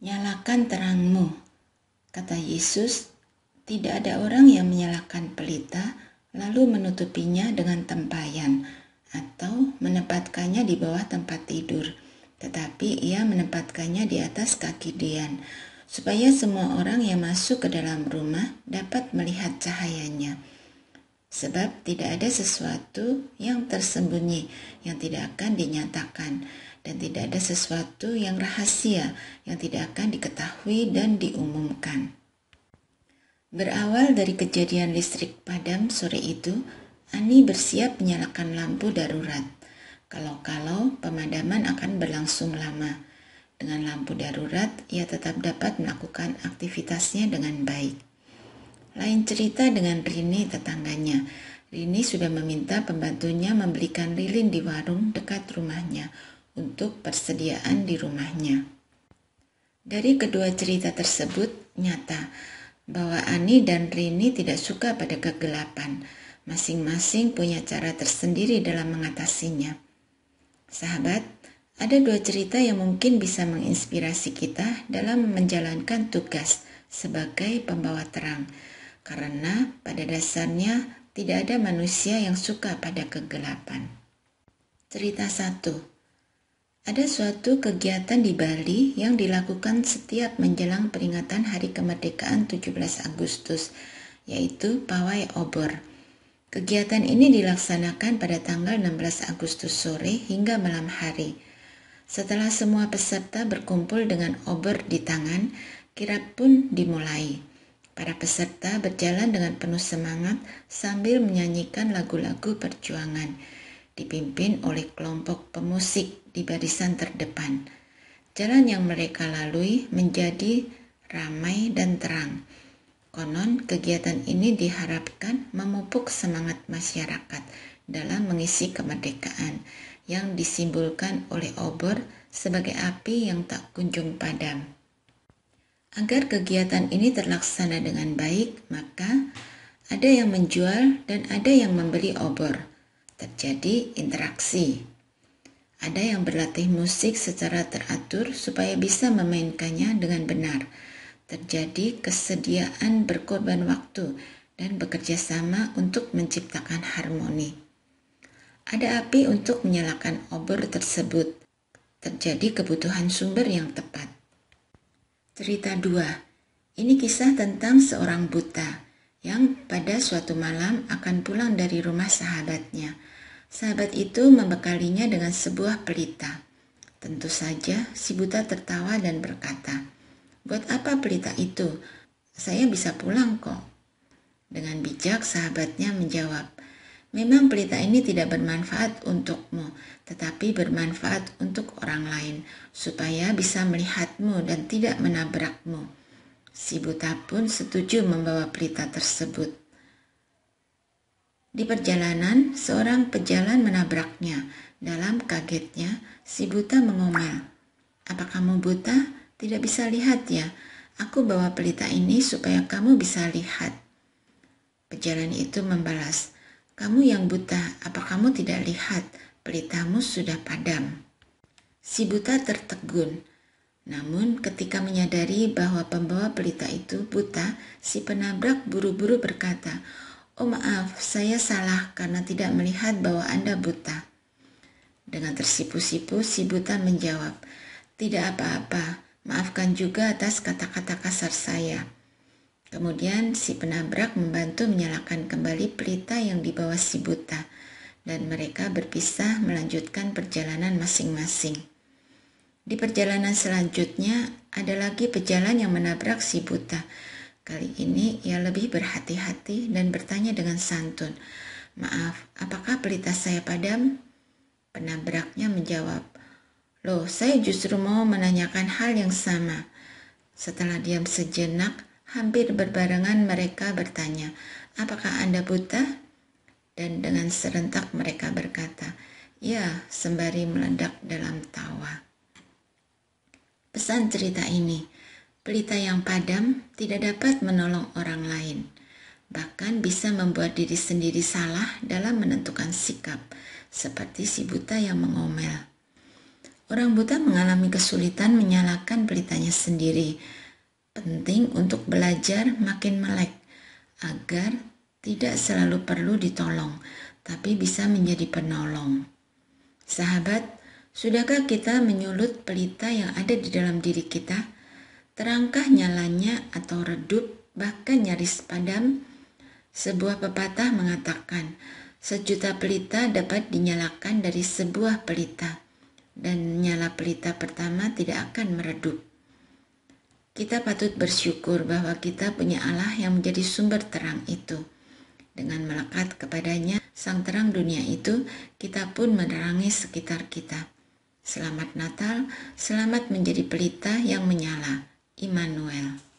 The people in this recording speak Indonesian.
Nyalakan terangmu. Kata Yesus, tidak ada orang yang menyalakan pelita lalu menutupinya dengan tempayan atau menempatkannya di bawah tempat tidur, tetapi ia menempatkannya di atas kaki Dian, supaya semua orang yang masuk ke dalam rumah dapat melihat cahayanya. Sebab tidak ada sesuatu yang tersembunyi yang tidak akan dinyatakan dan tidak ada sesuatu yang rahasia yang tidak akan diketahui dan diumumkan. Berawal dari kejadian listrik padam sore itu, Ani bersiap menyalakan lampu darurat. Kalau-kalau pemadaman akan berlangsung lama. Dengan lampu darurat, ia tetap dapat melakukan aktivitasnya dengan baik. Lain cerita dengan Rini tetangganya. Rini sudah meminta pembantunya membelikan lilin di warung dekat rumahnya untuk persediaan di rumahnya. Dari kedua cerita tersebut, nyata bahwa Ani dan Rini tidak suka pada kegelapan. Masing-masing punya cara tersendiri dalam mengatasinya. Sahabat, ada dua cerita yang mungkin bisa menginspirasi kita dalam menjalankan tugas sebagai pembawa terang, karena pada dasarnya tidak ada manusia yang suka pada kegelapan. Cerita satu. Ada suatu kegiatan di Bali yang dilakukan setiap menjelang peringatan Hari Kemerdekaan 17 Agustus, yaitu pawai obor. Kegiatan ini dilaksanakan pada tanggal 16 Agustus sore hingga malam hari. Setelah semua peserta berkumpul dengan obor di tangan, kirap pun dimulai. Para peserta berjalan dengan penuh semangat sambil menyanyikan lagu-lagu perjuangan dipimpin oleh kelompok pemusik di barisan terdepan. Jalan yang mereka lalui menjadi ramai dan terang. Konon, kegiatan ini diharapkan memupuk semangat masyarakat dalam mengisi kemerdekaan yang disimbolkan oleh obor sebagai api yang tak kunjung padam. Agar kegiatan ini terlaksana dengan baik, maka ada yang menjual dan ada yang membeli obor terjadi interaksi. Ada yang berlatih musik secara teratur supaya bisa memainkannya dengan benar. Terjadi kesediaan berkorban waktu dan bekerja sama untuk menciptakan harmoni. Ada api untuk menyalakan obor tersebut. Terjadi kebutuhan sumber yang tepat. Cerita 2. Ini kisah tentang seorang buta yang pada suatu malam akan pulang dari rumah sahabatnya. Sahabat itu membekalinya dengan sebuah pelita. Tentu saja si buta tertawa dan berkata, "Buat apa pelita itu? Saya bisa pulang kok." Dengan bijak sahabatnya menjawab, "Memang pelita ini tidak bermanfaat untukmu, tetapi bermanfaat untuk orang lain supaya bisa melihatmu dan tidak menabrakmu." Si buta pun setuju membawa pelita tersebut. Di perjalanan, seorang pejalan menabraknya. Dalam kagetnya, si buta mengomel. Apa kamu buta? Tidak bisa lihat ya? Aku bawa pelita ini supaya kamu bisa lihat. Pejalan itu membalas, kamu yang buta, apa kamu tidak lihat? Pelitamu sudah padam. Si buta tertegun, namun ketika menyadari bahwa pembawa pelita itu buta, si penabrak buru-buru berkata, Oh maaf, saya salah karena tidak melihat bahwa Anda buta. Dengan tersipu-sipu, si buta menjawab, Tidak apa-apa, maafkan juga atas kata-kata kasar saya. Kemudian si penabrak membantu menyalakan kembali pelita yang dibawa si buta dan mereka berpisah melanjutkan perjalanan masing-masing. Di perjalanan selanjutnya, ada lagi pejalan yang menabrak si buta. Kali ini ia lebih berhati-hati dan bertanya dengan santun. Maaf, apakah pelita saya padam? Penabraknya menjawab, Loh, saya justru mau menanyakan hal yang sama. Setelah diam sejenak, hampir berbarengan mereka bertanya, Apakah Anda buta? Dan dengan serentak mereka berkata, Ya, sembari meledak dalam Pesan cerita ini, pelita yang padam tidak dapat menolong orang lain, bahkan bisa membuat diri sendiri salah dalam menentukan sikap, seperti si buta yang mengomel. Orang buta mengalami kesulitan menyalakan pelitanya sendiri. Penting untuk belajar makin melek agar tidak selalu perlu ditolong, tapi bisa menjadi penolong. Sahabat, Sudahkah kita menyulut pelita yang ada di dalam diri kita? Terangkah nyalanya atau redup, bahkan nyaris padam? Sebuah pepatah mengatakan, sejuta pelita dapat dinyalakan dari sebuah pelita, dan nyala pelita pertama tidak akan meredup. Kita patut bersyukur bahwa kita punya Allah yang menjadi sumber terang itu. Dengan melekat kepadanya, sang terang dunia itu, kita pun menerangi sekitar kita Selamat Natal, selamat menjadi pelita yang menyala. Immanuel.